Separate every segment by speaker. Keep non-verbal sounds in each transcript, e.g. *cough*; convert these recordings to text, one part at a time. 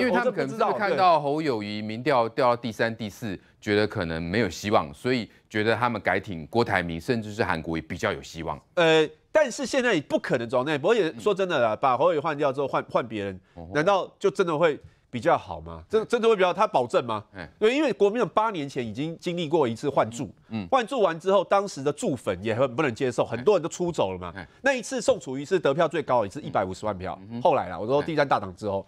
Speaker 1: 因为他们可能是看到
Speaker 2: 侯友谊民调掉到第三、第四，觉得可能没有希望，所以觉得他们改挺郭台铭，甚至是韩国也比较有希望。
Speaker 1: 呃，但是现在也不可能装那。过也说真的啦，把侯友谊换掉之后，换换别人，难道就真的会比较好吗？真真的会比较？他保证吗？对，因为国民党八年前已经经历过一次换柱，嗯，换柱完之后，当时的柱粉也很不能接受，很多人都出走了嘛。那一次宋楚瑜是得票最高，是一百五十万票。后来啦，我说第三大党之后。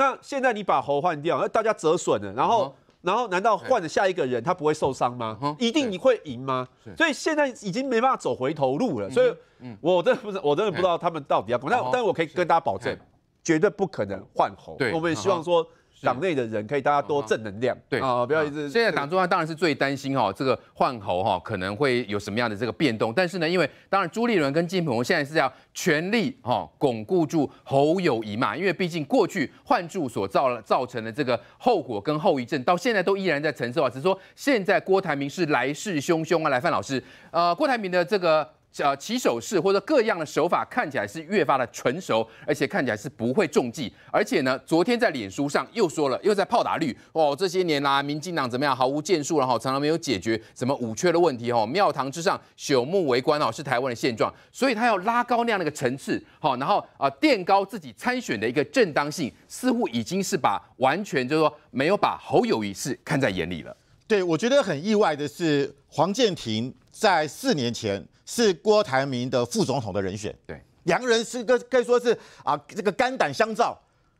Speaker 1: 那现在你把猴换掉，那大家折损了，然后然后难道换了下一个人他不会受伤吗？一定你会赢吗？所以现在已经没办法走回头路了。所以，我真的不是我真的不知道他们到底要，但但我可以跟大家保证，绝对不可能换猴。我们也希望说。党内的人可以大家多正能量，对啊，不要一直。现在党
Speaker 2: 中央当然是最担心哈，这个换候哈可能会有什么样的这个变动，但是呢，因为当然朱立伦跟金鹏现在是要全力哈巩固住侯友谊嘛，因为毕竟过去换住所造了造成的这个后果跟后遗症到现在都依然在承受啊，只是说现在郭台铭是来势汹汹啊，来范老师，呃，郭台铭的这个。呃，起手式或者各样的手法看起来是越发的纯熟，而且看起来是不会中计。而且呢，昨天在脸书上又说了，又在炮打绿。哦，这些年啦，民进党怎么样，毫无建树然后常常没有解决什么五缺的问题哦，庙堂之上朽木为官哦，是台湾的现状。所以他要拉高那样的一个层次，好，然后啊，垫高自己参选的一个正当性，似乎已经是把完全就是说没有把侯友谊是看在眼里了。
Speaker 3: 对，我觉得很意外的是，黄建平在四年前。是郭台铭的副总统的人选，对，两个人是个可以说是啊，这个肝胆相照，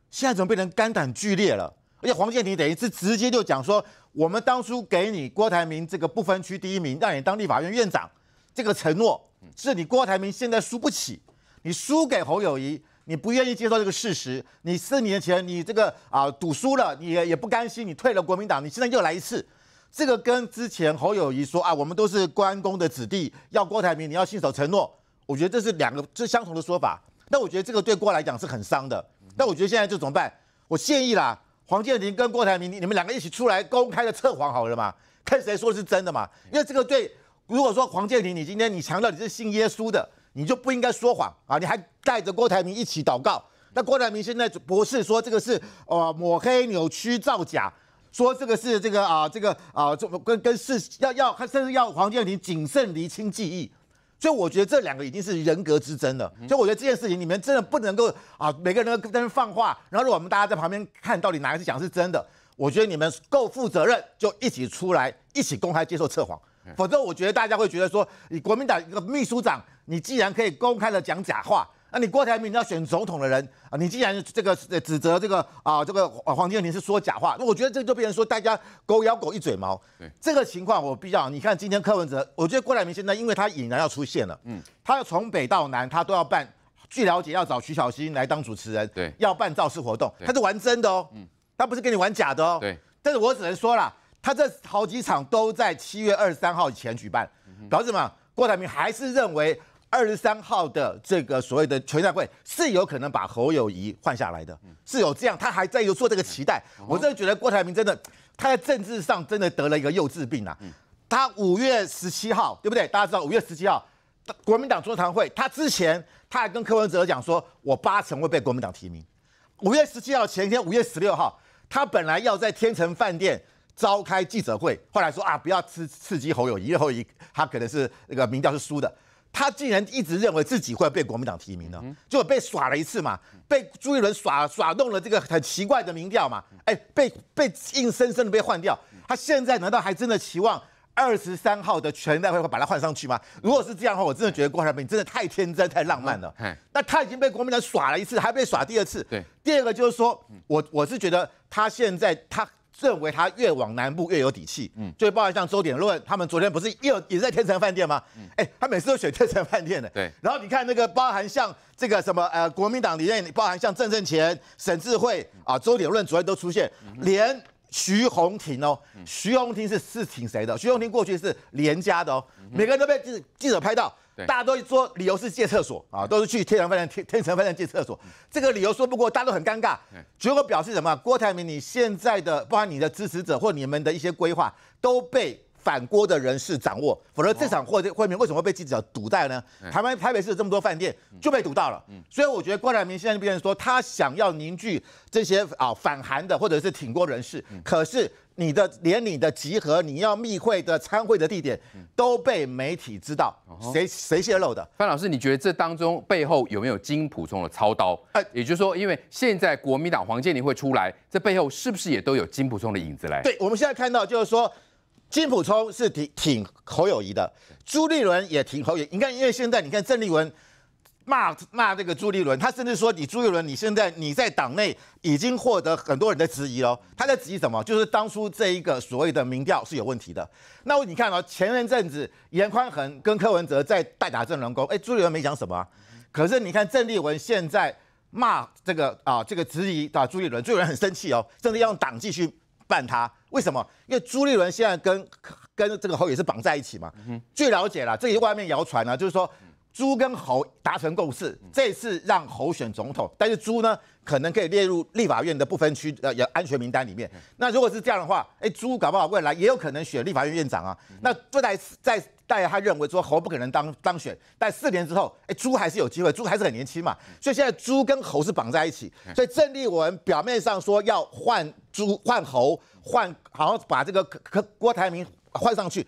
Speaker 3: 现在怎么变成肝胆俱裂了？而且黄健庭等于，是直接就讲说，我们当初给你郭台铭这个不分区第一名，让你当地法院院长，这个承诺是你郭台铭现在输不起，你输给侯友谊，你不愿意接受这个事实，你四年前你这个啊赌输了，你也不甘心，你退了国民党，你现在又来一次。这个跟之前侯友谊说啊，我们都是关公的子弟，要郭台铭你要信守承诺，我觉得这是两个这相同的说法。那我觉得这个对郭来讲是很伤的。那我觉得现在就怎么办？我建议啦，黄健林跟郭台铭，你们两个一起出来公开的测谎好了嘛，看谁说是真的嘛。因为这个对，如果说黄健林，你今天你强调你是信耶稣的，你就不应该说谎啊，你还带着郭台铭一起祷告。那郭台铭现在不是说这个是呃抹黑、扭曲、造假。说这个是这个啊，这个啊，这跟跟是要要，甚至要黄建庭谨慎厘清记忆。所以我觉得这两个已经是人格之争了。所以我觉得这件事情，你们真的不能够啊，每个人都在那放话，然后如果我们大家在旁边看到底哪个是讲是真的。我觉得你们够负责任，就一起出来，一起公开接受测谎。否则，我觉得大家会觉得说，你国民党一个秘书长，你既然可以公开的讲假话。那你郭台铭要选总统的人啊，你既然这个指责这个啊，这个黄健庭是说假话，那我觉得这就变成说大家狗咬狗一嘴毛。对，这个情况我比较，你看今天柯文哲，我觉得郭台铭现在因为他已然要出现了，嗯，他要从北到南，他都要办。据了解，要找徐小新来当主持人，对，要办造势活动，他是玩真的哦，嗯，他不是跟你玩假的哦，对。但是我只能说了，他这好几场都在七月二十三号以前举办，搞什么？郭台铭还是认为。二十三号的这个所谓的全代会是有可能把侯友谊换下来的，是有这样，他还在做这个期待。我真的觉得郭台铭真的他在政治上真的得了一个幼稚病啊！他五月十七号，对不对？大家知道五月十七号国民党座谈会，他之前他还跟柯文哲讲说，我八成会被国民党提名。五月十七号前天，五月十六号，他本来要在天成饭店召开记者会，后来说啊，不要刺刺激侯友谊，侯友谊他可能是那个民调是输的。他竟然一直认为自己会被国民党提名呢，就被耍了一次嘛，被朱一伦耍耍弄了这个很奇怪的民调嘛，哎，被被硬生生的被换掉。他现在难道还真的期望二十三号的全代会会把他换上去吗？如果是这样的话，我真的觉得郭台铭真的太天真、太浪漫了。那他已经被国民党耍了一次，还被耍第二次。对，第二个就是说，我我是觉得他现在他。认为他越往南部越有底气，嗯，所以包含像周点论，他们昨天不是也有也在天成饭店吗？嗯，哎，他每次都选天成饭店的，对。然后你看那个包含像这个什么呃国民党里面包含像郑政前、沈智慧啊，周点论昨天都出现，连。徐宏庭哦，徐宏庭是是挺谁的？徐宏庭过去是连家的哦，每个人都被记记者拍到，大家都说理由是借厕所啊，都是去天成饭店、天天成饭店借厕所，这个理由说不过，大家都很尴尬。结果表示什么？郭台铭，你现在的，包管你的支持者或你们的一些规划，都被。反郭的人士掌握，否则这场会会面为什么会被记者堵在呢？台湾台北市这么多饭店就被堵到了，所以我觉得郭台铭现在就变成说，他想要凝聚这些啊反韩的或者是挺郭人士，可是你的连你的集合、你要密会的参会的地点都被媒体知道，谁谁泄露的？
Speaker 2: 范老师，你觉得这当中背后有没有金普松的操刀？哎，也就是说，因为现在国民党黄建林会出来，这背后是不是也都有金普松的影子
Speaker 3: 来？对我们现在看到就是说。金普聪是挺挺口友谊的，朱立伦也挺口友。你看，因为现在你看郑丽文骂骂这个朱立伦，他甚至说你朱立伦，你现在你在党内已经获得很多人的质疑哦。他在质疑什么？就是当初这一个所谓的民调是有问题的。那你看啊，前一阵子严宽恒跟柯文哲在代打郑龙沟，哎，朱立伦没讲什么，可是你看郑丽文现在骂这个啊，这个质疑啊朱立伦，朱立伦很生气哦，甚至要用党继续。办他为什么？因为朱立伦现在跟跟这个侯也是绑在一起嘛。嗯，据了解啦，这个外面谣传呢，就是说朱跟侯达成共识，这次让侯选总统，但是朱呢可能可以列入立法院的不分区呃安全名单里面。那如果是这样的话，哎，朱搞不好未来也有可能选立法院院长啊。那未来在但他认为说猴不可能当当选，但四年之后，哎，猪还是有机会，猪还是很年轻嘛，所以现在猪跟猴是绑在一起。所以郑丽文表面上说要换猪换猴换，好像把这个郭郭郭台铭换上去，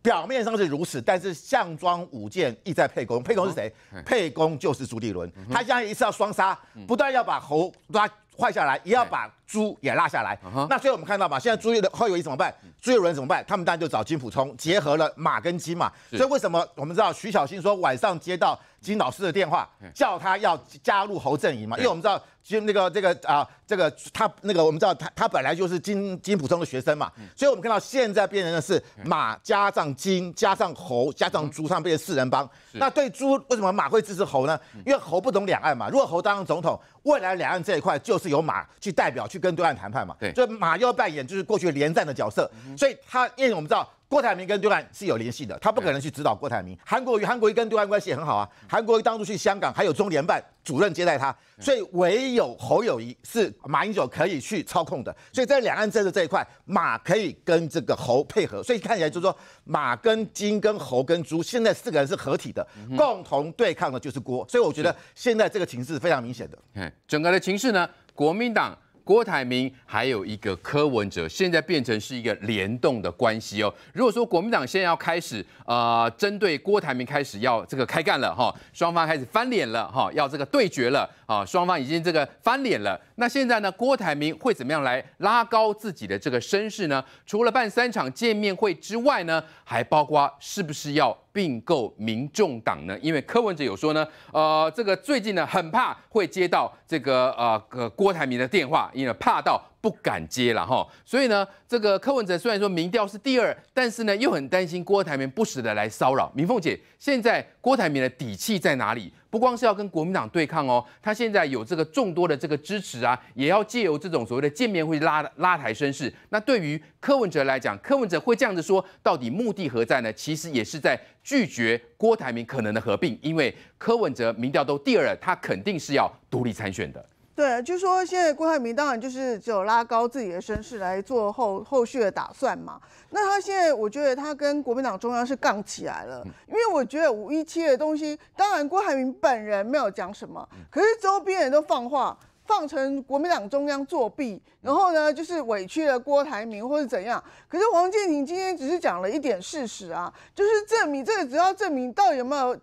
Speaker 3: 表面上是如此，但是项庄舞剑意在沛公，沛公是谁？沛公就是朱立伦，他现在一次要双杀，不但要把猴抓换下来，也要把。猪也落下来，那所以我们看到嘛，现在猪的侯友谊怎么办？猪有伦怎么办？他们当然就找金普冲，结合了马跟金嘛。所以为什么我们知道徐小新说晚上接到金老师的电话，叫他要加入侯阵营嘛？因为我们知道金那个这个啊这个他那个我们知道他他本来就是金金普冲的学生嘛。所以我们看到现在变成的是马加上金加上侯加上猪，上变成四人帮。那对猪为什么马会支持侯呢？因为侯不懂两岸嘛。如果侯当上总统，未来两岸这一块就是由马去代表去。跟对岸谈判嘛，对，以马要扮演就是过去连战的角色，所以他因为我们知道郭台铭跟对岸是有联系的，他不可能去指导郭台铭。韩国瑜，韩国瑜跟对岸关系也很好啊，韩国瑜当初去香港还有中联办主任接待他，所以唯有侯友谊是马英九可以去操控的，所以在两岸政治这一块，马可以跟这个侯配合，所以看起来就是说马跟金跟侯跟朱现在四个人是合体的，共同对抗的就是郭，所以我觉得现在这个情势非常明显的，嗯，整个的情势呢，国民党。郭台铭
Speaker 2: 还有一个柯文哲，现在变成是一个联动的关系哦。如果说国民党现在要开始啊，针对郭台铭开始要这个开干了哈，双方开始翻脸了哈，要这个对决了啊，双方已经这个翻脸了。那现在呢，郭台铭会怎么样来拉高自己的这个声势呢？除了办三场见面会之外呢，还包括是不是要？并购民众党呢？因为柯文哲有说呢，呃，这个最近呢很怕会接到这个呃，郭台铭的电话，因为怕到。不敢接了哈，所以呢，这个柯文哲虽然说民调是第二，但是呢，又很担心郭台铭不时的来骚扰。明凤姐现在郭台铭的底气在哪里？不光是要跟国民党对抗哦，他现在有这个众多的这个支持啊，也要借由这种所谓的见面会拉拉抬声势。那对于柯文哲来讲，柯文哲会这样子说，到底目的何在呢？其实也是在拒绝郭台铭可能的合并，因为柯文哲民调都第二，他肯定是要独立参选的。
Speaker 4: 对，就说现在郭台铭当然就是只有拉高自己的身势来做后后续的打算嘛。那他现在我觉得他跟国民党中央是杠起来了，因为我觉得五一七的东西，当然郭台铭本人没有讲什么，可是周边人都放话，放成国民党中央作弊，然后呢就是委屈了郭台铭或者怎样。可是王健庭今天只是讲了一点事实啊，就是证明这个，只要证明到底有没有。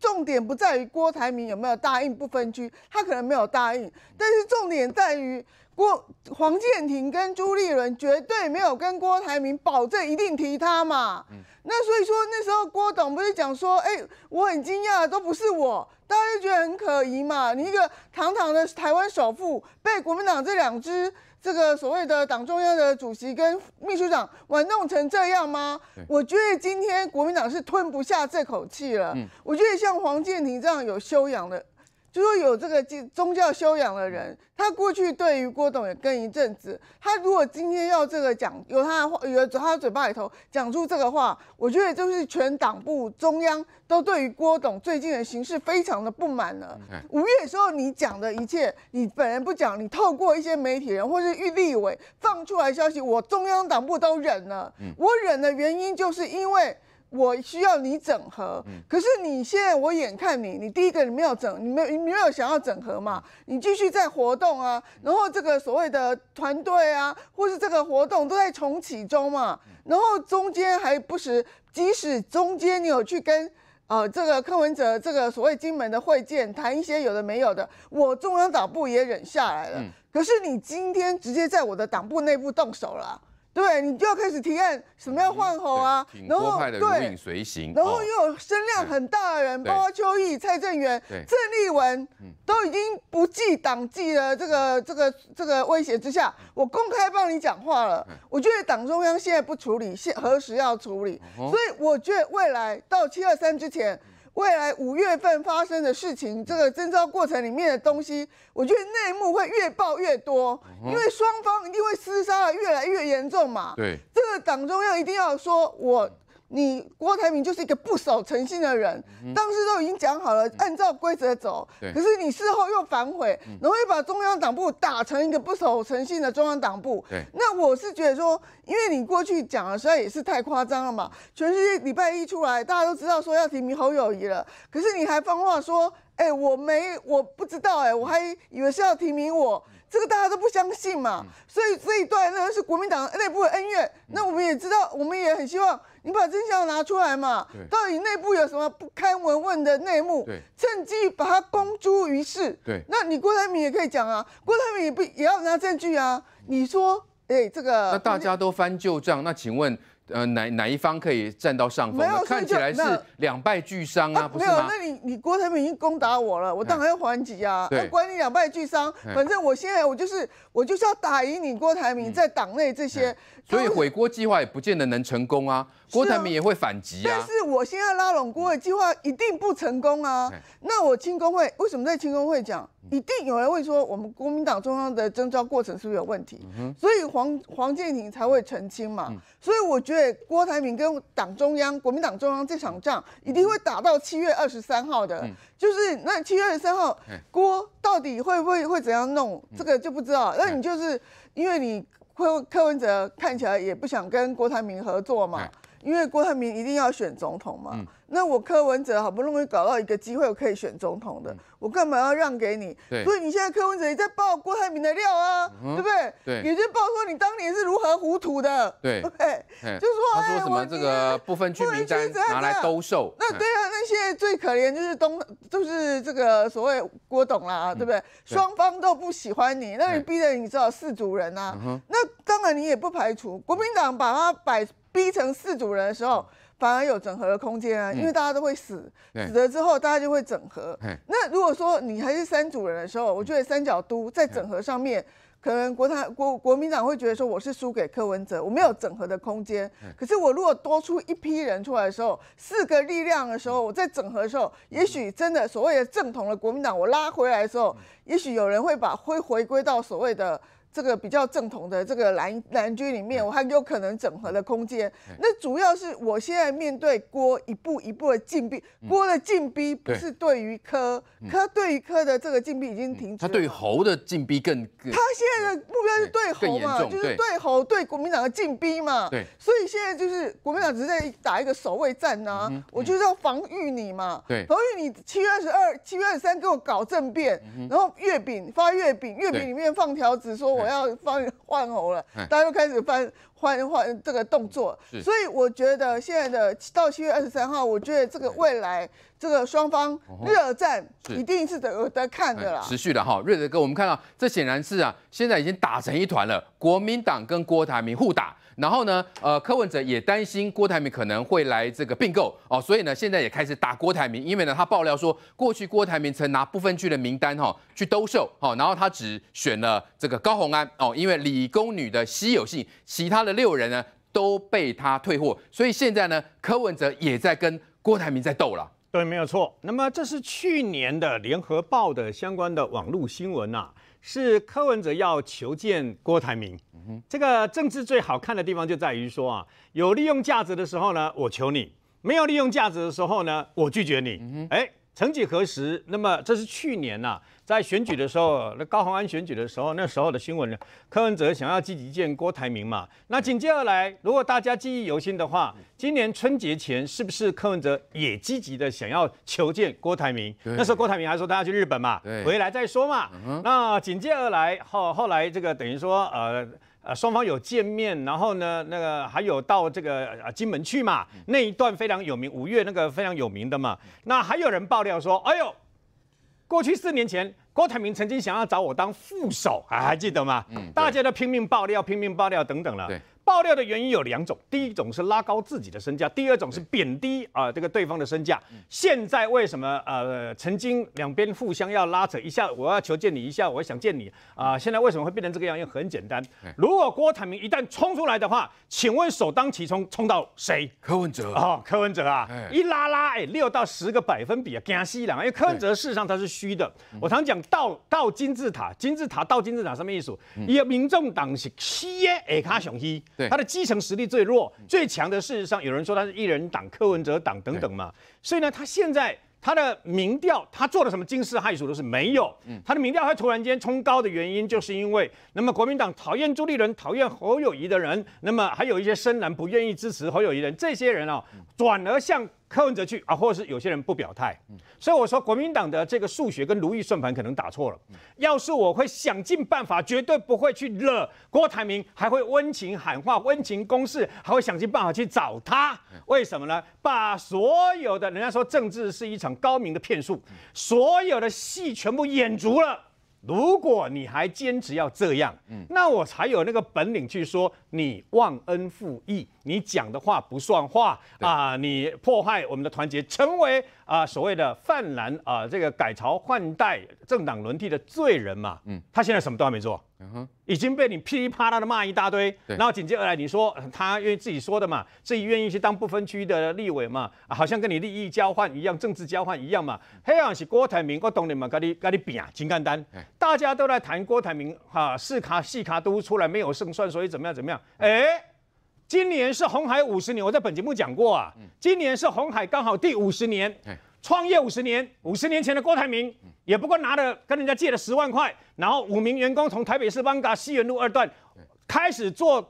Speaker 4: 重点不在于郭台铭有没有答应不分居，他可能没有答应，但是重点在于郭黄建廷跟朱立伦绝对没有跟郭台铭保证一定提他嘛。嗯，那所以说那时候郭董不是讲说，哎，我很惊讶，都不是我，大家就觉得很可疑嘛。你一个堂堂的台湾首富，被国民党这两支。这个所谓的党中央的主席跟秘书长玩弄成这样吗？我觉得今天国民党是吞不下这口气了。我觉得像黄建庭这样有修养的。就说有这个宗教修养的人，他过去对于郭董也跟一阵子。他如果今天要这个讲，由他由他嘴巴里头讲出这个话，我觉得就是全党部中央都对于郭董最近的形势非常的不满了。五月的时候你讲的一切，你本人不讲，你透过一些媒体人或是玉立委放出来消息，我中央党部都忍了。我忍的原因就是因为。我需要你整合，可是你现在我眼看你，你第一个你没有整，你没有你没有想要整合嘛？你继续在活动啊，然后这个所谓的团队啊，或是这个活动都在重启中嘛？然后中间还不时，即使中间你有去跟呃这个柯文哲这个所谓金门的会见谈一些有的没有的，我中央党部也忍下来了。可是你今天直接在我的党部内部动手了。对你就要开始提案，什么要换候啊？然后，对，然后又有声量很大的人，包括邱毅、蔡正元、郑丽文，都已经不计党纪的这个、这个、这个威胁之下，我公开帮你讲话了。我觉得党中央现在不处理，现何时要处理？所以我觉得未来到七二三之前。未来五月份发生的事情，这个征召过程里面的东西，我觉得内幕会越爆越多，因为双方一定会厮杀的越来越严重嘛。对，这个党中央一定要说，我。你郭台铭就是一个不守诚信的人，当时都已经讲好了按照规则走，可是你事后又反悔，然后把中央党部打成一个不守诚信的中央党部。那我是觉得说，因为你过去讲的实在也是太夸张了嘛。全世界礼拜一出来，大家都知道说要提名侯友谊了，可是你还放话说：“哎，我没我不知道，哎，我还以为是要提名我。”这个大家都不相信嘛，所以这一段那是国民党内部的恩怨，那我们也知道，我们也很希望你把真相拿出来嘛。到底内部有什么不堪问的内幕？趁机把它公诸于世。对，那你郭台铭也可以讲啊，郭台铭也不也要拿证据啊？你说，哎，这个。那大
Speaker 2: 家都翻旧账，那请问。呃，哪哪一方可以占到上风？没有，看起来是两败俱伤啊，不是没有，那
Speaker 4: 你你郭台铭已经攻打我了，我当然要还击啊。不管你两败俱伤，反正我现在我就是我就是要打赢你郭台铭在党内这些，
Speaker 2: 所以毁锅计划也不见得能成功啊。郭台铭也会反击啊！但是
Speaker 4: 我现在拉拢郭的计划一定不成功啊！那我庆功会为什么在庆功会讲？一定有人会说我们国民党中央的征召过程是不是有问题？所以黄黄建廷才会澄清嘛。所以我觉得郭台铭跟党中央、国民党中央这场仗一定会打到七月二十三号的。就是那七月二十三号，郭到底会不会会怎样弄这个就不知道。那你就是因为你柯柯文哲看起来也不想跟郭台铭合作嘛？因为郭台铭一定要选总统嘛，那我柯文哲好不容易搞到一个机会，我可以选总统的，我干嘛要让给你？所以你现在柯文哲在爆郭台铭的料啊，对不对？对，也就爆说你当年是如何糊涂的。对，对，
Speaker 2: 就说哎，什么这个部分区民在拿来兜售？那对啊，
Speaker 4: 那现在最可怜就是东，就是这个所谓郭董啦，对不对？双方都不喜欢你，那你逼得你知道四族人啊。那当然你也不排除国民党把他摆。逼成四组人的时候，反而有整合的空间啊，因为大家都会死，死了之后大家就会整合。那如果说你还是三组人的时候，我觉得三角都在整合上面，可能国台国国民党会觉得说我是输给柯文哲，我没有整合的空间。可是我如果多出一批人出来的时候，四个力量的时候，我在整合的时候，也许真的所谓的正统的国民党，我拉回来的时候，也许有人会把会回归到所谓的。这个比较正统的这个蓝蓝军里面，我还有可能整合的空间。那主要是我现在面对郭一步一步的进逼，郭的进逼不是对于柯，柯对于柯的这个进逼已经停止。他对于
Speaker 2: 侯的进逼更。他
Speaker 4: 现在的目标是对侯嘛，就是对侯对国民党的进逼嘛。对。所以现在就是国民党只是在打一个守卫战呐，我就是要防御你嘛。对。防御你七月二十二、七月二十三跟我搞政变，然后月饼发月饼，月饼里面放条子说。我要放 *laughs* 换喉了，大家又开始翻换换这个动作，所以我觉得现在的到七月二十三号，我觉得这个未来这个双方热战一定是得得看的啦，持
Speaker 2: 续的哈。瑞德哥，我们看到这显然是啊，现在已经打成一团了，国民党跟郭台铭互打。然后呢，呃，柯文哲也担心郭台铭可能会来这个并购哦，所以呢，现在也开始打郭台铭，因为呢，他爆料说，过去郭台铭曾拿部分区的名单哈去兜售哈，然后他只选了这个高洪安哦，因为理工女的稀有性，其他的六人呢都被他退货，所以现在呢，柯
Speaker 1: 文哲也在跟郭台铭在斗了，对，没有错。那么这是去年的联合报的相关的网络新闻呐。是柯文哲要求见郭台铭。这个政治最好看的地方就在于说啊，有利用价值的时候呢，我求你；没有利用价值的时候呢，我拒绝你。哎，曾几何时，那么这是去年呐。在选举的时候，那高雄安选举的时候，那时候的新闻，柯文哲想要积极见郭台铭嘛？那紧接而来，如果大家记忆犹新的话，今年春节前是不是柯文哲也积极的想要求见郭台铭？那时候郭台铭还说大家去日本嘛，回来再说嘛。那紧接而来后后来这个等于说呃呃双方有见面，然后呢那个还有到这个啊金门去嘛，那一段非常有名，五月那个非常有名的嘛。那还有人爆料说，哎呦，过去四年前。郭台铭曾经想要找我当副手，还还记得吗？大家都拼命爆料，拼命爆料，等等了。爆料的原因有两种，第一种是拉高自己的身价，第二种是贬低啊这个对方的身价。现在为什么呃曾经两边互相要拉扯一下，我要求见你一下，我想见你啊，现在为什么会变成这个样？因为很简单，如果郭台铭一旦冲出来的话，请问首当其冲冲到谁？柯文哲啊，柯文哲啊，一拉拉哎六到十个百分比啊，惊息两因为柯文哲事实上他是虚的。我常讲到到金字塔，金字塔到金字塔什么意思？一个民众党是吸的下卡上吸。他的基层实力最弱，最强的事实上有人说他是“一人党”柯文哲党等等嘛，所以呢，他现在他的民调他做了什么惊世骇俗的是没有，嗯，他的民调会突然间冲高的原因就是因为，那么国民党讨厌朱立伦、讨厌侯友谊的人，那么还有一些深蓝不愿意支持侯友谊的人，这些人啊，转而向。柯文哲去啊，或者是有些人不表态，所以我说国民党的这个数学跟如意算盘可能打错了。要是我会想尽办法，绝对不会去惹郭台铭，还会温情喊话、温情攻势，还会想尽办法去找他。为什么呢？把所有的，人家说政治是一场高明的骗术，所有的戏全部演足了。如果你还坚持要这样，嗯，那我才有那个本领去说你忘恩负义，你讲的话不算话啊，你破坏我们的团结，成为啊所谓的泛蓝啊这个改朝换代、政党轮替的罪人嘛，嗯，他现在什么都还没做。已经被你噼里啪啦的骂一大堆，然后紧接而来你说他愿意自己说的嘛，自己愿意去当不分区的立委嘛，好像跟你利益交换一样，政治交换一样嘛。黑暗是郭台铭，我懂你嘛跟你跟你比啊，很简单，大家都在谈郭台铭哈，四卡四卡都出来没有胜算，所以怎么样怎么样？哎，今年是红海五十年，我在本节目讲过啊，今年是红海刚好第五十年。创业五十年，五十年前的郭台铭也不过拿了跟人家借了十万块，然后五名员工从台北市万华西园路二段开始做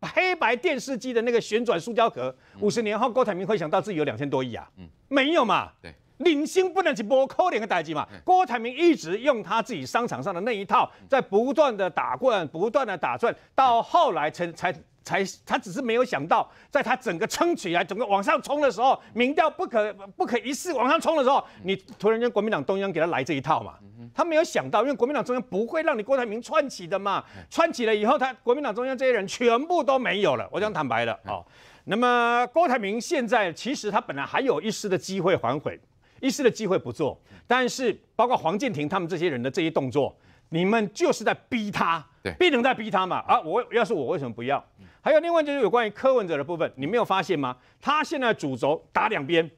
Speaker 1: 黑白电视机的那个旋转塑胶壳。五十年后，郭台铭会想到自己有两千多亿啊？没有嘛？对，领薪不能去播，扣两个代金嘛。郭台铭一直用他自己商场上的那一套，在不断的打棍，不断的打转，到后来才才。才他只是没有想到，在他整个撑起来、整个往上冲的时候，民调不可不可一世往上冲的时候，你突然间国民党中央给他来这一套嘛？他没有想到，因为国民党中央不会让你郭台铭串起的嘛。串起了以后，他国民党中央这些人全部都没有了。我讲坦白的哦，那么郭台铭现在其实他本来还有一丝的机会反悔，一丝的机会不做，但是包括黄建廷他们这些人的这些动作，你们就是在逼他，对，逼人在逼他嘛。啊，我要是我为什么不要？还有另外就是有关于柯文哲的部分，你没有发现吗？他现在主轴打两边，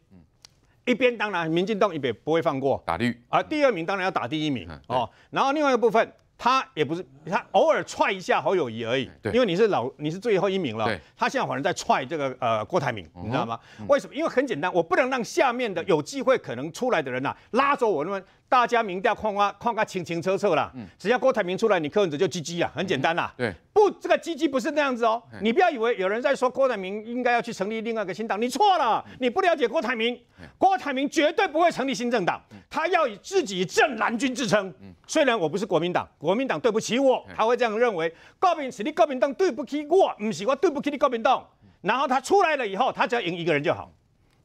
Speaker 1: 一边当然民进党一边不会放过打绿，而第二名当然要打第一名哦。然后另外一个部分，他也不是他偶尔踹一下侯友谊而已，因为你是老你是最后一名了，他现在反而在踹这个呃郭台铭，你知道吗？为什么？因为很简单，我不能让下面的有机会可能出来的人呐，拉着我那么。大家民调框框框框清清楚楚了，只要郭台铭出来，你柯文哲就鸡鸡啊，很简单啦。对，不，这个鸡鸡不是那样子哦。你不要以为有人在说郭台铭应该要去成立另外一个新党，你错了，你不了解郭台铭。郭台铭绝对不会成立新政党，他要以自己正蓝军之称。虽然我不是国民党，国民党对不起我，他会这样认为。国民党成立，国民党对不起我，唔是，我对不起你国民党。然后他出来了以后，他只要赢一个人就好，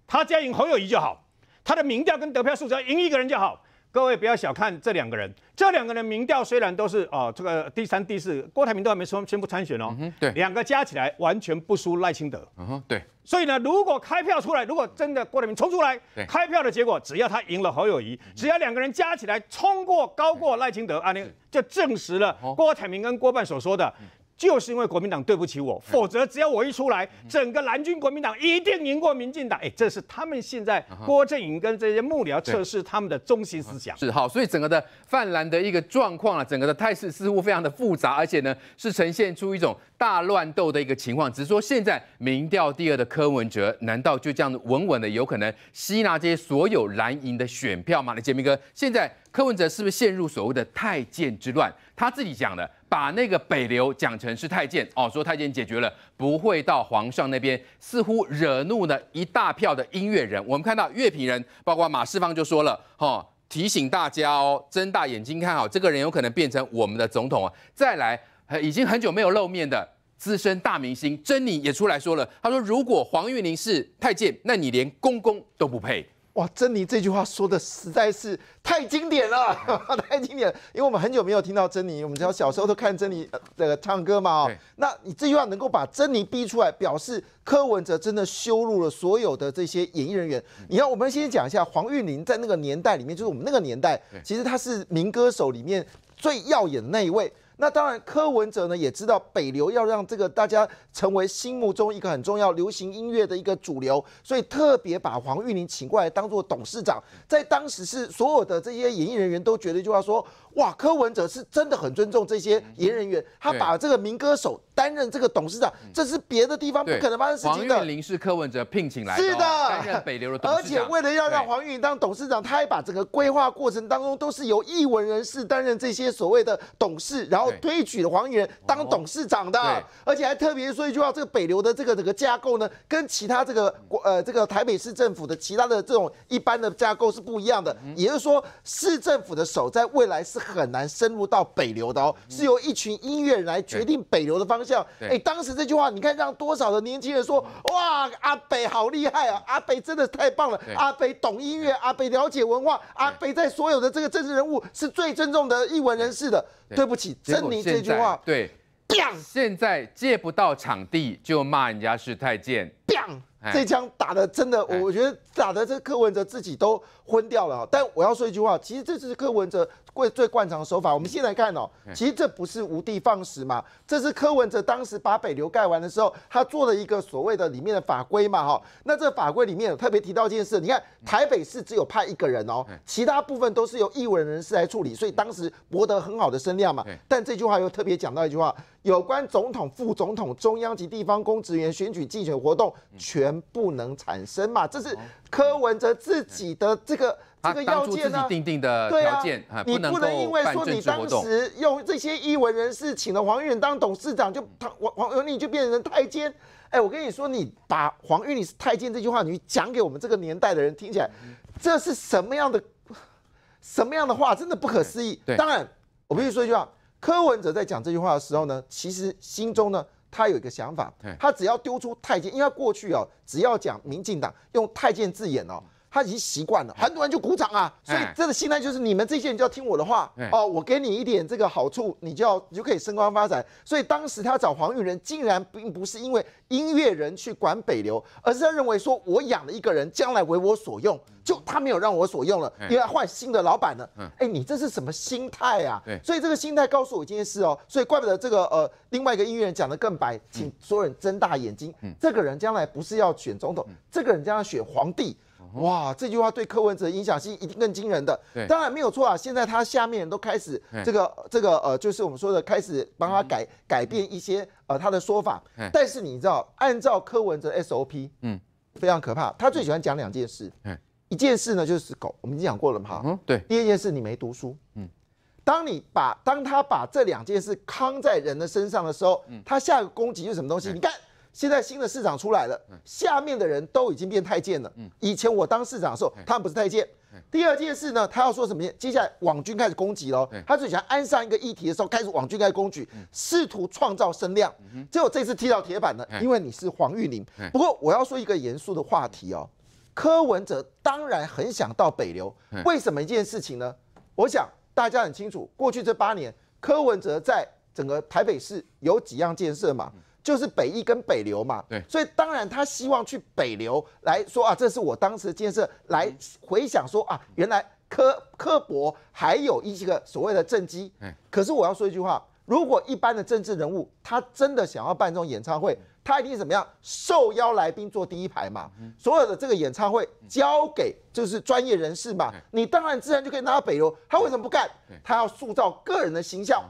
Speaker 1: 他只要赢侯友谊就好，他的民调跟得票数只要赢一个人就好。各位不要小看这两个人，这两个人民调虽然都是哦，这个第三、第四，郭台铭都还没说宣布参选哦。对，两个加起来完全不输赖清德。嗯哼，对。所以呢，如果开票出来，如果真的郭台铭冲出来，开票的结果只要他赢了侯友谊，只要两个人加起来冲过高过赖清德，阿宁就证实了郭台铭跟郭半所说的。就是因为国民党对不起我，否则只要我一出来，整个蓝军国民党一定赢过民进党。哎，这是他们现在郭正明跟这些幕僚测试他们的中心思想。是好，所以整
Speaker 2: 个的泛蓝的一个状况啊，整个的态势似乎非常的复杂，而且呢是呈现出一种大乱斗的一个情况。只是说现在民调第二的柯文哲，难道就这样稳稳的有可能吸纳这些所有蓝营的选票吗？那杰明哥，现在柯文哲是不是陷入所谓的太监之乱？他自己讲的。把那个北流讲成是太监哦，说太监解决了，不会到皇上那边，似乎惹怒了一大票的音乐人。我们看到乐评人，包括马世芳就说了，哈，提醒大家哦，睁大眼睛看好，这个人有可能变成我们的总统啊。再来，已经很久没有露面的资深大明星珍妮也出来说了，他说，如果黄玉玲是太监，那你
Speaker 5: 连公公都不配。哇，珍妮这句话说的实在是太经典了，*laughs* 太经典了。因为我们很久没有听到珍妮，我们知道小时候都看珍妮的唱歌嘛。哦。那你这句话能够把珍妮逼出来，表示柯文哲真的羞辱了所有的这些演艺人员。你看，我们先讲一下黄玉玲，在那个年代里面，就是我们那个年代，其实她是民歌手里面最耀眼的那一位。那当然，柯文哲呢也知道北流要让这个大家成为心目中一个很重要流行音乐的一个主流，所以特别把黄玉玲请过来当做董事长。在当时是所有的这些演艺人员都觉得一句话说，哇，柯文哲是真的很尊重这些演艺人员，他把这个民歌手担任这个董事长，这是别的地方不可能发生事情的。黄玉
Speaker 2: 玲是柯文哲聘请来是的，担任北流的董事长。而且为了要让黄
Speaker 5: 玉玲当董事长，他还把整个规划过程当中都是由艺文人士担任这些所谓的董事，然后。推举的黄义仁当董事长的，而且还特别说一句话：，这个北流的这个这个架构呢，跟其他这个国呃这个台北市政府的其他的这种一般的架构是不一样的。也就是说，市政府的手在未来是很难深入到北流的哦，是由一群音乐人来决定北流的方向。哎，当时这句话，你看让多少的年轻人说：，哇，阿北好厉害啊，阿北真的太棒了，阿北懂音乐，阿北了解文化，阿北在所有的这个政治人物是最尊重的艺文人士的。对不起。珍妮这句话对，现
Speaker 2: 在借不到场地就骂人家是太监，这枪
Speaker 5: 打的真的，我觉得打的这柯文哲自己都。昏掉了，但我要说一句话，其实这是柯文哲惯最惯常的手法。我们先来看哦，其实这不是无的放矢嘛，这是柯文哲当时把北流盖完的时候，他做了一个所谓的里面的法规嘛哈。那这法规里面有特别提到一件事，你看台北市只有派一个人哦，其他部分都是由议员人士来处理，所以当时博得很好的声量嘛。但这句话又特别讲到一句话，有关总统、副总统、中央及地方公职员选举竞选活动，全不能产生嘛，这是。柯文哲自己的这个这个要件呢？他定定的条件啊，你不能因为说你当时用这些文人人士请了黄玉仁当董事长，就黄黄永仁就变成太监？哎，我跟你说，你把黄玉仁是太监这句话，你讲给我们这个年代的人听起来，这是什么样的什么样的话？真的不可思议。当然，我必须说一句话：柯文哲在讲这句话的时候呢，其实心中呢。他有一个想法，他只要丢出太监，因为过去哦，只要讲民进党用太监字眼哦。他已经习惯了，很多人就鼓掌啊，所以这个心态就是你们这些人就要听我的话哦，我给你一点这个好处，你就要你就可以升官发财。所以当时他找黄玉仁，竟然并不是因为音乐人去管北流，而是他认为说我养了一个人，将来为我所用，就他没有让我所用了，因为换新的老板了。哎，你这是什么心态啊？所以这个心态告诉我一件事哦，所以怪不得这个呃另外一个音乐人讲的更白，请所有人睁大眼睛，这个人将来不是要选总统，这个人将要选皇帝。哇，这句话对柯文哲影响性一定更惊人的。当然没有错啊。现在他下面都开始这个这个呃，就是我们说的开始帮他改改变一些呃他的说法。但是你知道，按照柯文哲 SOP，嗯，非常可怕。他最喜欢讲两件事。一件事呢就是狗，我们已经讲过了嘛哈。嗯。对。第二件事你没读书。嗯。当你把当他把这两件事扛在人的身上的时候，他下一个攻击是什么东西？你看。现在新的市长出来了，下面的人都已经变太监了。以前我当市长的时候，他们不是太监。第二件事呢，他要说什么？接下来网军开始攻击了。他最想安上一个议题的时候，开始网军开始攻击，试图创造声量。结果这次踢到铁板了，因为你是黄玉玲。不过我要说一个严肃的话题哦，柯文哲当然很想到北流。为什么一件事情呢？我想大家很清楚，过去这八年，柯文哲在整个台北市有几样建设嘛？就是北艺跟北流嘛，对，所以当然他希望去北流来说啊，这是我当时建设来回想说啊，原来科科博还有一些个所谓的政绩，可是我要说一句话，如果一般的政治人物他真的想要办这种演唱会，他一定怎么样？受邀来宾坐第一排嘛，所有的这个演唱会交给就是专业人士嘛，你当然自然就可以拿到北流，他为什么不干？他要塑造个人的形象。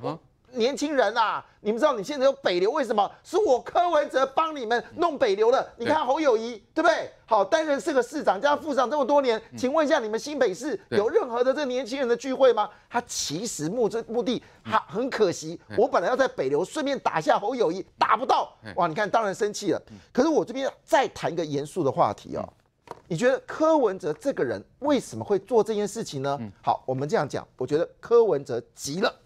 Speaker 5: 年轻人啊，你们知道你现在有北流？为什么是我柯文哲帮你们弄北流了？你看侯友谊对不对？好，担任这个市长加副长这么多年，请问一下，你们新北市有任何的这年轻人的聚会吗？他其实目这目的，他很可惜，我本来要在北流顺便打下侯友谊，打不到，哇！你看，当然生气了。可是我这边再谈一个严肃的话题啊，你觉得柯文哲这个人为什么会做这件事情呢？好，我们这样讲，我觉得柯文哲急了。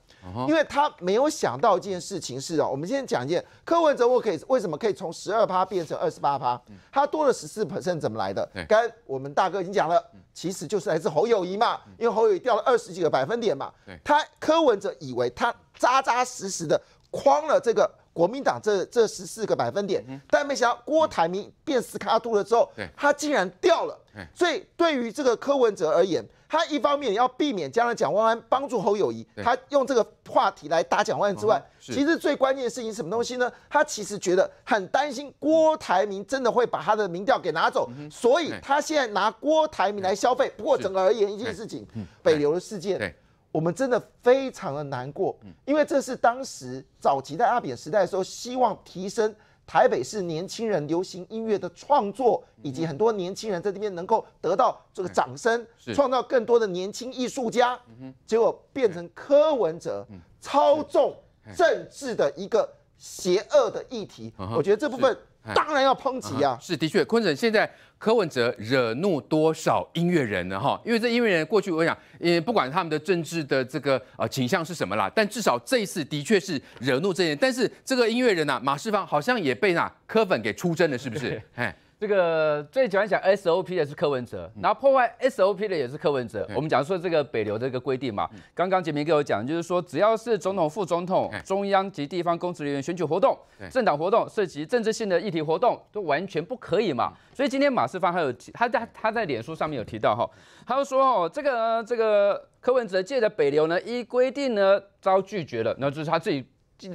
Speaker 5: 因为他没有想到一件事情是哦，我们今天讲一件柯文哲，我可以为什么可以从十二趴变成二十八趴？他多了十四 percent 怎么来的？跟我们大哥已经讲了，其实就是来自侯友谊嘛，因为侯友谊掉了二十几个百分点嘛。他柯文哲以为他扎扎实实的框了这个国民党这这十四个百分点，但没想到郭台铭变斯卡都了之后，他竟然掉了。所以对于这个柯文哲而言，他一方面要避免将来蒋万安帮助侯友谊，他用这个话题来打蒋万安之外，其实最关键的事情什么东西呢？他其实觉得很担心郭台铭真的会把他的民调给拿走，所以他现在拿郭台铭来消费。不过整个而言一件事情，北流的事件，我们真的非常的难过，因为这是当时早期在阿扁时代的时候希望提升。台北市年轻人流行音乐的创作，以及很多年轻人在这边能够得到这个掌声，创造更多的年轻艺术家。结果变成柯文哲操纵政治的一个邪恶的议题。我觉得这部分。当然要抨击啊。
Speaker 2: 是的确，昆城现在柯文哲惹怒多少音乐人呢？哈，因为这音乐人过去我讲，因不管他们的政治的这个呃倾向是什么啦，但至少这次的确是惹怒这些但是这个音乐人呐，马世芳好像也被那柯粉给出征了，是不是？*laughs* 哎。
Speaker 6: 这个最喜欢讲 SOP 的是柯文哲，然后破坏 SOP 的也是柯文哲。我们讲说这个北流这个规定嘛，刚刚杰明跟我讲，就是说只要是总统、副总统、中央及地方公职人员选举活动、政党活动、涉及政治性的议题活动，都完全不可以嘛。所以今天马世芳还有他在他在脸书上面有提到哈，他就说哦这个这个柯文哲借着北流呢，依规定呢遭拒绝了，那就是他自己。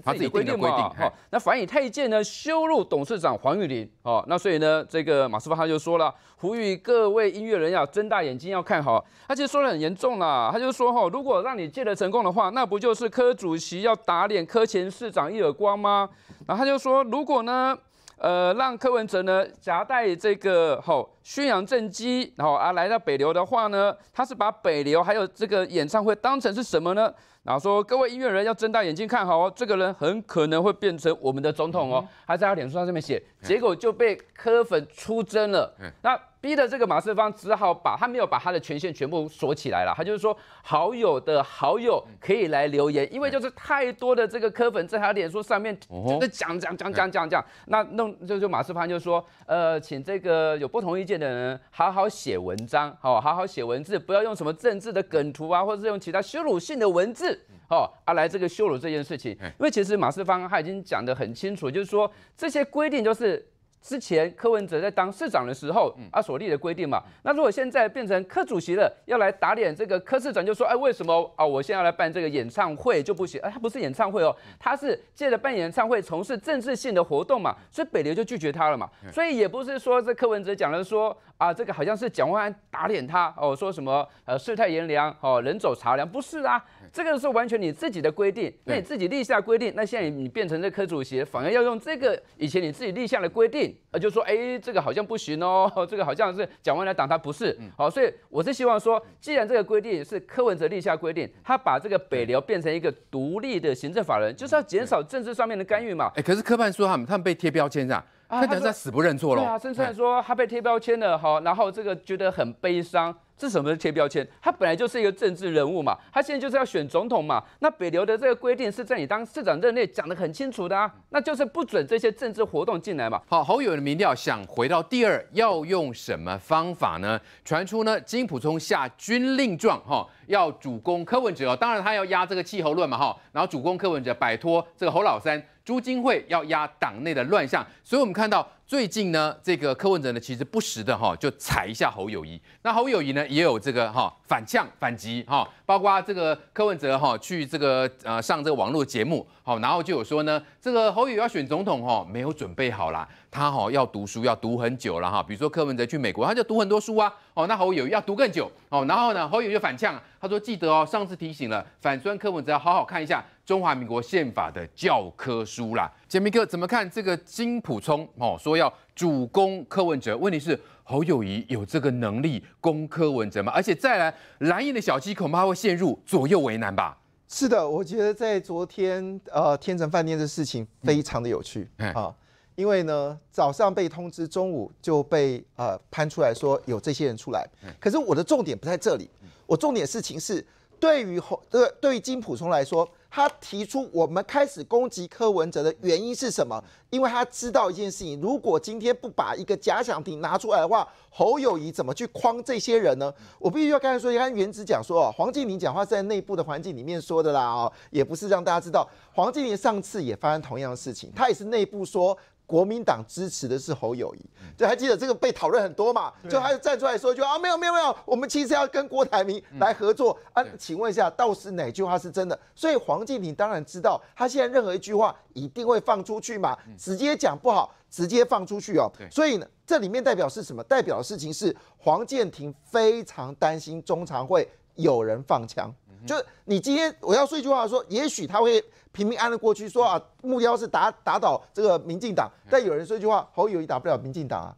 Speaker 6: 他自己规定的规定那反以太监呢羞辱董事长黄玉玲哦，那所以呢，这个马斯巴他就说了，呼吁各位音乐人要睁大眼睛要看好，他其实说的很严重啦，他就说哈，如果让你借得成功的话，那不就是柯主席要打脸柯前市长一耳光吗？然后他就说，如果呢，呃，让柯文哲呢夹带这个哈宣扬政绩，然后啊来到北流的话呢，他是把北流还有这个演唱会当成是什么呢？然后说，各位音院人要睁大眼睛看好哦，这个人很可能会变成我们的总统哦。他在他脸书上面写，结果就被柯粉出征了。那。逼的这个马世芳只好把他没有把他的权限全部锁起来了，他就是说好友的好友可以来留言，因为就是太多的这个柯粉在他脸书上面就是讲讲讲讲讲讲，那弄就就马世芳就说，呃，请这个有不同意见的人好好写文章，好，好好写文字，不要用什么政治的梗图啊，或者是用其他羞辱性的文字，哦啊来这个羞辱这件事情，因为其实马世芳他已经讲得很清楚，就是说这些规定就是。之前柯文哲在当市长的时候，他所立的规定嘛，那如果现在变成柯主席了，要来打脸这个柯市长，就说，哎，为什么啊？我现在要来办这个演唱会就不行？哎，他不是演唱会哦，他是借着办演唱会从事政治性的活动嘛，所以北流就拒绝他了嘛。所以也不是说这柯文哲讲了说。啊，这个好像是蒋万安打脸他哦，说什么呃世态炎凉哦，人走茶凉，不是啊，这个是完全你自己的规定，那你自己立下规定，那现在你变成这科主席，反而要用这个以前你自己立下的规定，呃，就说哎，这个好像不行哦，*laughs* 这个好像是蒋万安挡他，不是，好，所以我是希望说，既然这个规定是柯文哲立下规定，他把这个北流变成一个独立的行政法人，就是要减少政治上面的干预嘛，哎，可是科判
Speaker 2: 说他们他们被贴标签上。他等于死不认错了。对啊，
Speaker 6: 声称说他被贴标签了哈，然后这个觉得很悲伤。这什么贴标签？他本来就是一个政治人物嘛，他现在就是要选总统嘛。那北流的这个规定是在你当市长任内讲的很清楚的，啊，那就是不准这些政治活动进来嘛。好，侯友的民调想回到第二，要用什么方
Speaker 2: 法呢？传出呢，金普聪下军令状哈，要主攻柯文哲，当然他要压这个气候论嘛哈，然后主攻柯文哲，摆脱这个侯老三。朱金惠要压党内的乱象，所以我们看到最近呢，这个柯文哲呢，其实不时的哈就踩一下侯友谊，那侯友谊呢也有这个哈反呛反击哈，包括这个柯文哲哈去这个呃上这个网络节目，好，然后就有说呢，这个侯友要选总统哈没有准备好啦，他哈要读书要读很久了哈，比如说柯文哲去美国他就读很多书啊，哦，那侯友要读更久哦，然后呢侯友就反呛，他说记得哦上次提醒了，反酸柯文哲要好好看一下。中华民国宪法的教科书啦，杰明哥怎么看这个金普聪哦说要主攻柯文哲，问题是侯友谊有这个能力攻柯文哲吗？而且再来蓝营的小七恐怕会陷入左右为难吧？
Speaker 5: 是的，我觉得在昨天呃天成饭店的事情非常的有趣啊，因为呢早上被通知，中午就被呃拍出来说有这些人出来，可是我的重点不在这里，我重点事情是。对于侯，对对于金普松来说，他提出我们开始攻击柯文哲的原因是什么？因为他知道一件事情，如果今天不把一个假想敌拿出来的话，侯友谊怎么去框这些人呢？我必须要刚才说，你看原子讲说哦，黄敬麟讲话是在内部的环境里面说的啦，哦，也不是让大家知道，黄敬麟上次也发生同样的事情，他也是内部说。国民党支持的是侯友谊，就还记得这个被讨论很多嘛？就还有站出来说一句啊，没有没有没有，我们其实要跟郭台铭来合作啊。请问一下，到是哪句话是真的？所以黄健平当然知道，他现在任何一句话一定会放出去嘛，直接讲不好，直接放出去哦。所以呢，这里面代表是什么？代表的事情是黄建平非常担心中常会有人放枪。就是你今天我要说一句话，说也许他会平平安安过去，说啊目标是打打倒这个民进党，但有人说一句话，侯友谊打不了民进党啊，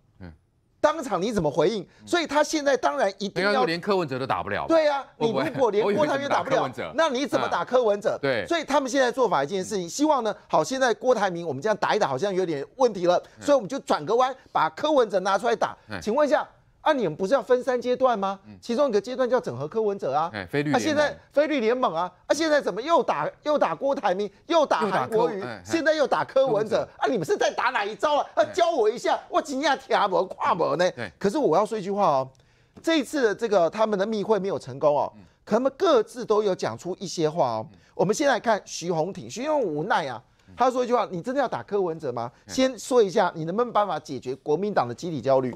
Speaker 5: 当场你怎么回应？所以他现在当然一定要连
Speaker 2: 柯文哲都打不了。对啊，*laughs* 你如果连郭台铭打不了，那你怎么打
Speaker 5: 柯文哲？对，所以他们现在做法一件事情，希望呢，好现在郭台铭我们这样打一打好像有点问题了，所以我们就转个弯，把柯文哲拿出来打，请问一下。啊，你们不是要分三阶段吗？其中一个阶段叫整合柯文哲啊，啊现在菲律联盟啊，啊现在怎么又打又打郭台铭，又打国语，现在又打柯文哲啊？你们是在打哪一招啊？啊，教我一下，我惊讶铁门跨门呢。可是我要说一句话哦，这一次的这个他们的密会没有成功哦，可他们各自都有讲出一些话哦。我们先来看徐宏挺，徐宏无奈啊，他说一句话：你真的要打柯文哲吗？先说一下，你能不能办法解决国民党的集体焦虑？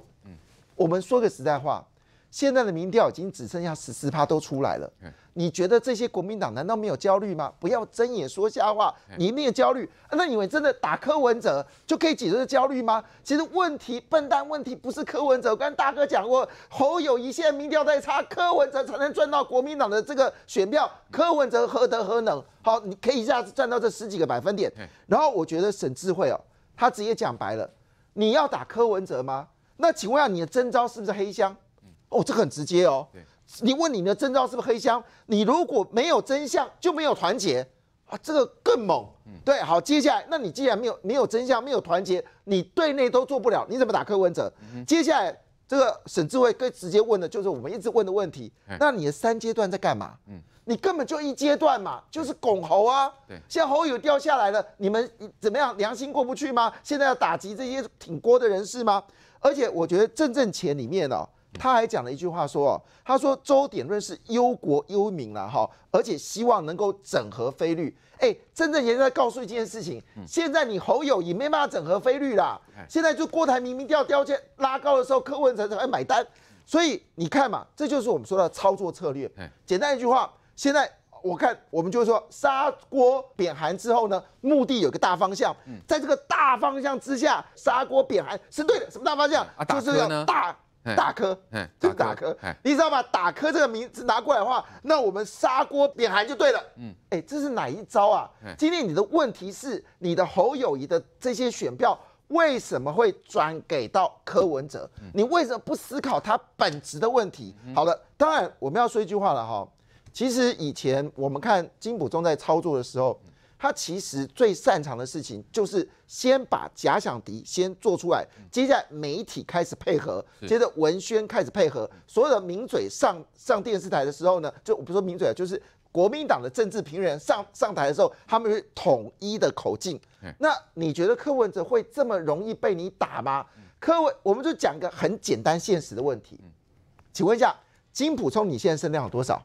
Speaker 5: 我们说个实在话，现在的民调已经只剩下十四趴都出来了。你觉得这些国民党难道没有焦虑吗？不要睁眼说瞎话，你一定焦虑。那以为真的打柯文哲就可以解决焦虑吗？其实问题笨蛋问题不是柯文哲。我跟大哥讲过，侯友宜现在民调在差，柯文哲才能赚到国民党的这个选票。柯文哲何德何能？好，你可以一下子赚到这十几个百分点。然后我觉得沈智慧哦，他直接讲白了，你要打柯文哲吗？那请问下，你的真招是不是黑箱？哦，这个很直接哦。你问你的真招是不是黑箱？你如果没有真相，就没有团结啊，这个更猛。对，好，接下来，那你既然没有没有真相，没有团结，你对内都做不了，你怎么打客文者？接下来，这个沈智慧以直接问的就是我们一直问的问题。那你的三阶段在干嘛？嗯，你根本就一阶段嘛，就是拱喉啊。对，现在喉有掉下来了，你们怎么样？良心过不去吗？现在要打击这些挺锅的人士吗？而且我觉得郑正前里面哦，他还讲了一句话说哦，他说周典润是忧国忧民了哈，而且希望能够整合非律。哎，郑正前在告诉一件事情，现在你侯友谊没办法整合非律啦，现在就郭台铭明明掉价拉高的时候，柯文哲才来买单，所以你看嘛，这就是我们说的操作策略。简单一句话，现在。我看我们就是说砂锅扁韩之后呢，目的有个大方向，在这个大方向之下，砂锅扁韩是对的。什么大方向？就是要大。大科，就是打科。你知道把「打科这个名字拿过来的话，那我们砂锅扁韩就对了。嗯，哎，这是哪一招啊？今天你的问题是你的侯友谊的这些选票为什么会转给到柯文哲？你为什么不思考他本质的问题？好了，当然我们要说一句话了哈。其实以前我们看金普中在操作的时候，他其实最擅长的事情就是先把假想敌先做出来，接着媒体开始配合，接着文宣开始配合，所有的名嘴上上电视台的时候呢，就我不说名嘴就是国民党的政治评人上上台的时候，他们是统一的口径。那你觉得柯文哲会这么容易被你打吗？柯文，我们就讲个很简单现实的问题，请问一下，金普忠你现在身量有多少？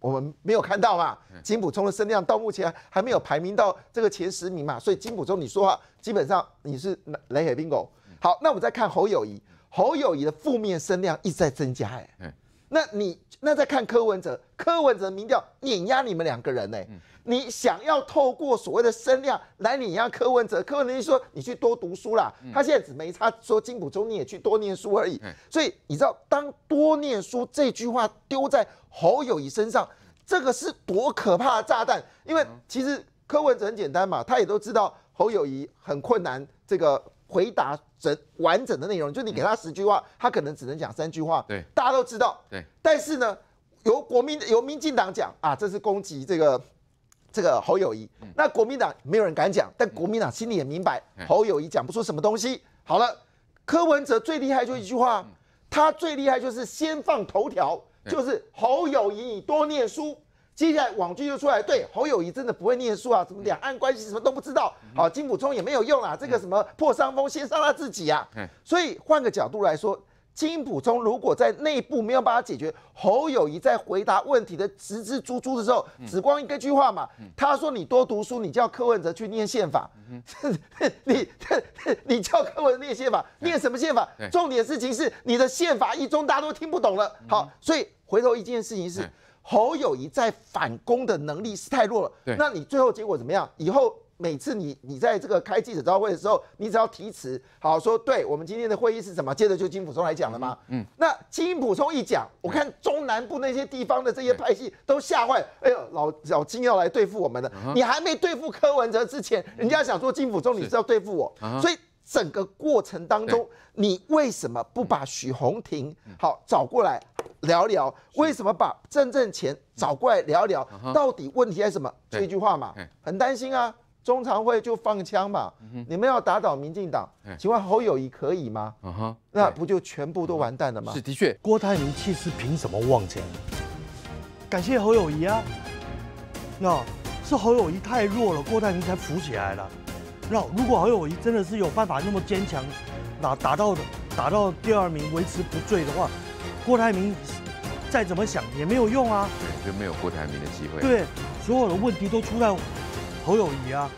Speaker 5: 我们没有看到嘛，金普充的声量到目前还没有排名到这个前十名嘛，所以金普充你说话基本上你是雷海 bingo 好，那我们再看侯友谊，侯友谊的负面声量一直在增加哎，那你那再看柯文哲，柯文哲民调碾压你们两个人呢。你想要透过所谓的声量来碾压柯文哲，柯文哲说你去多读书啦，他现在只没差，说金普中你也去多念书而已。所以你知道，当多念书这句话丢在侯友谊身上，这个是多可怕的炸弹。因为其实柯文哲很简单嘛，他也都知道侯友谊很困难，这个回答整完整的内容，就你给他十句话，他可能只能讲三句话。对，大家都知道。对，但是呢，由国民由民进党讲啊，这是攻击这个。这个侯友谊，那国民党没有人敢讲，但国民党心里也明白，侯友谊讲不出什么东西。好了，柯文哲最厉害就一句话，他最厉害就是先放头条，就是侯友谊你多念书，接下来网剧就出来，对，侯友谊真的不会念书啊，什么两岸关系什么都不知道，好，金普冲也没有用啊，这个什么破伤风先伤他自己啊，所以换个角度来说。金普中如果在内部没有办法解决，侯友谊在回答问题的直直珠珠的时候，只光一个句话嘛，他说：“你多读书，你叫柯文哲去念宪法。” *laughs* 你 *laughs* 你叫柯文念宪法，念什么宪法？重点事情是你的宪法一中大家都听不懂了。好，所以回头一件事情是，侯友谊在反攻的能力是太弱了。那你最后结果怎么样？以后。每次你你在这个开记者招会的时候，你只要提词，好说对我们今天的会议是什么，接着就金普松来讲了嘛。嗯，那金普松一讲，我看中南部那些地方的这些派系都吓坏哎呦，老老金要来对付我们了。你还没对付柯文哲之前，人家想说金普松你是要对付我，所以整个过程当中，你为什么不把许宏庭好找过来聊聊？为什么把郑政钱找过来聊聊？到底问题在什么？这一句话嘛，很担心啊。中常会就放枪嘛？你们要打倒民进党，请问侯友谊可以吗？那不就全部都完蛋了吗？是
Speaker 2: 的
Speaker 1: 确。郭台铭气势凭什么旺起来？感谢侯友谊啊！那是侯友谊太弱了，郭台铭才扶起来了。那如果侯友谊真的是有办法那么坚强，打打到打到第二名维持不坠的话，郭台铭再怎么想也没有用啊。
Speaker 2: 对，就没有郭台铭的机会。对，
Speaker 1: 所有的问题都出在。侯友谊啊。